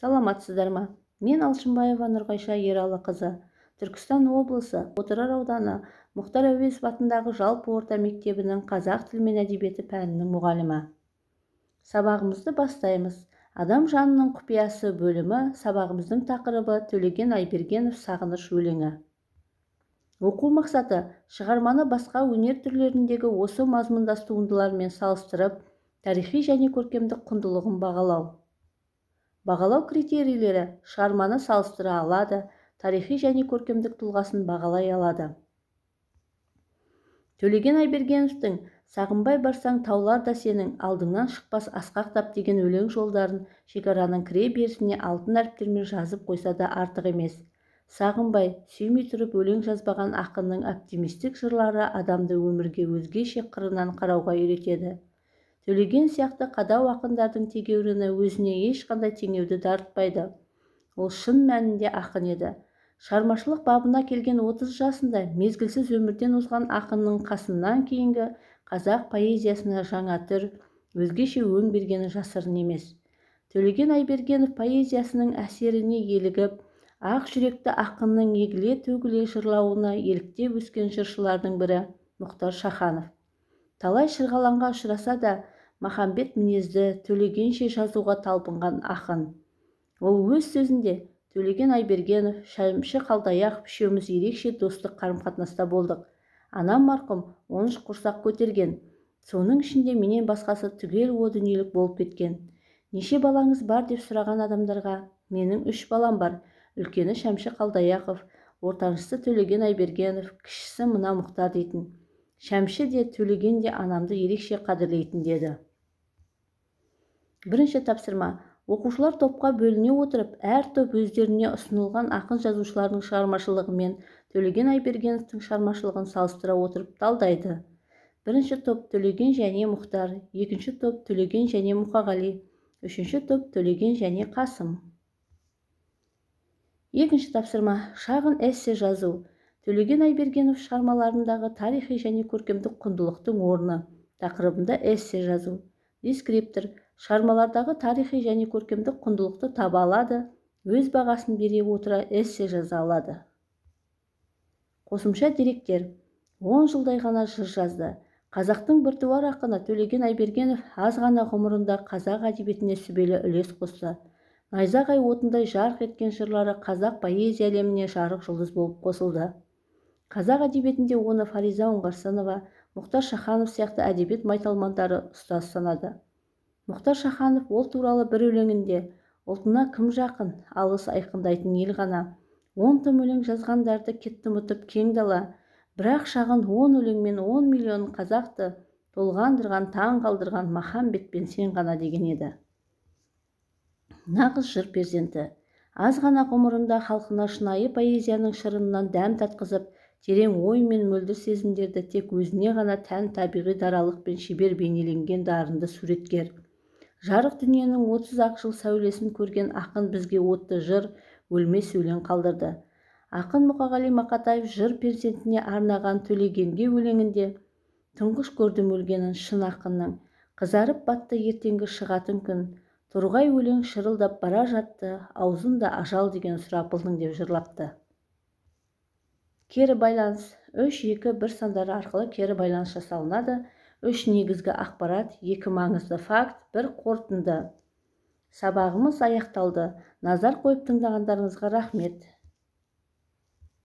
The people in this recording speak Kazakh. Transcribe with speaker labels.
Speaker 1: саламатсыздар ма мен алшынбаева нұрғайша қызы, түркістан облысы отырар ауданы мұхтар әуезов атындағы жалпы орта мектебінің қазақ тілі мен әдебиеті пәнінің мұғалімі сабағымызды бастаймыз адам жанының құпиясы бөлімі сабағымыздың тақырыбы төлеген айбергенов сағыныш өлеңі оқу мақсаты шығарманы басқа өнер түрлеріндегі осы мазмұндас туындылармен салыстырып тарихи және көркемдік құндылығын бағалау бағалау критерийлері шығарманы салыстыра алады тарихи және көркемдік тұлғасын бағалай алады төлеген айбергеновтың сағынбай барсаң таулар да сенің алдыңнан шықпас асқақтап деген өлең жолдарын шекараның кіре берісіне алтын әріптермен жазып қойса да артық емес сағынбай сүймей тұрып өлең жазбаған ақынның оптимистік жырлары адамды өмірге өзгеше қырынан қарауға үйретеді төлеген сияқты қадау ақындардың тегеуріні өзіне ешқандай теңеуді дарытпайды ол шын мәнінде ақын еді шығармашылық бабына келген 30 жасында мезгілсіз өмірден озған ақынның қасынан кейінгі қазақ поэзиясына жаңа түр өзгеше өң бергені жасырын емес төлеген айбергенов поэзиясының әсеріне елігіп ақ жүректі ақынның егіле төгіле жырлауына еліктеп өскен жыршылардың бірі мұхтар шаханов талай шырғалаңға ұшыраса да махамбет мінезді төлегенше жазуға талпынған ақын ол өз сөзінде төлеген айбергенов шәмші қалдаяқов үшеуміз ерекше достық қарым қатынаста болдық анам марқұм он үш құрсақ көтерген соның ішінде менен басқасы түгел о дүниелік болып кеткен неше балаңыз бар деп сұраған адамдарға менің үш балам бар үлкені шәмші қалдаяқов ортаншысы төлеген айбергенов кішісі мына мұхтар дейтін шәмші де төлеген де анамды ерекше қадірлейтін деді бірінші тапсырма оқушылар топқа бөліне отырып әр топ өздеріне ұсынылған ақын жазушылардың шығармашылығы мен төлеген айбергеновтың шығармашылығын салыстыра отырып талдайды бірінші топ төлеген және мұхтар екінші топ төлеген және мұқағали үшінші топ төлеген және қасым екінші тапсырма шағын эссе жазу төлеген айбергенов шығармаларындағы тарихи және көркемдік құндылықтың орны тақырыбында эссе жазу дескриптор шығармалардағы тарихи және көркемдік құндылықты таба алады өз бағасын бере отыра эссе жаза алады қосымша деректер 10 жылдай ғана жыр жазды қазақтың біртуар ақыны төлеген айбергенов аз ғана ғұмырында қазақ әдебиетіне сүбелі үлес қосты найзағай отындай жарқ еткен жырлары қазақ поэзия әлеміне жарық жұлдыз болып қосылды қазақ әдебиетінде оны фариза оңғарсынова мұхтар шаханов сияқты әдебиет майталмандары ұстаз санады мұхтар шаханов ол туралы бір өлеңінде ұлтына кім жақын алыс айқындайтын ел ғана он том өлең жазғандарды кетті ұмытып кең дала бірақ шағын он өлеңмен он миллион қазақты толғандырған таң қалдырған махамбет пен сен ғана деген еді нағыз жыр перзенті аз ғана ғұмырында халқына шынайы поэзияның шырынынан дәм татқызып терең ой мен мөлдір сезімдерді тек өзіне ғана тән табиғи даралықпен шебер бейнеленген дарынды суреткер жарық дүниенің отыз-ақ жыл сәулесін көрген ақын бізге отты жыр өлмес өлең қалдырды ақын мұқағали мақатаев жыр перзентіне арнаған төлегенге өлеңінде тұңғыш көрдім өлгенін шын ақынның қызарып батты ертеңгі шығатын күн торғай өлең шырылдап бара жатты аузында ажал деген сұрапылдың деп жырлапты кері байланыс үш екі бір сандары арқылы кері байланыс жасалынады үш негізгі ақпарат екі маңызды факт бір қорытынды сабағымыз аяқталды назар қойып тыңдағандарыңызға рахмет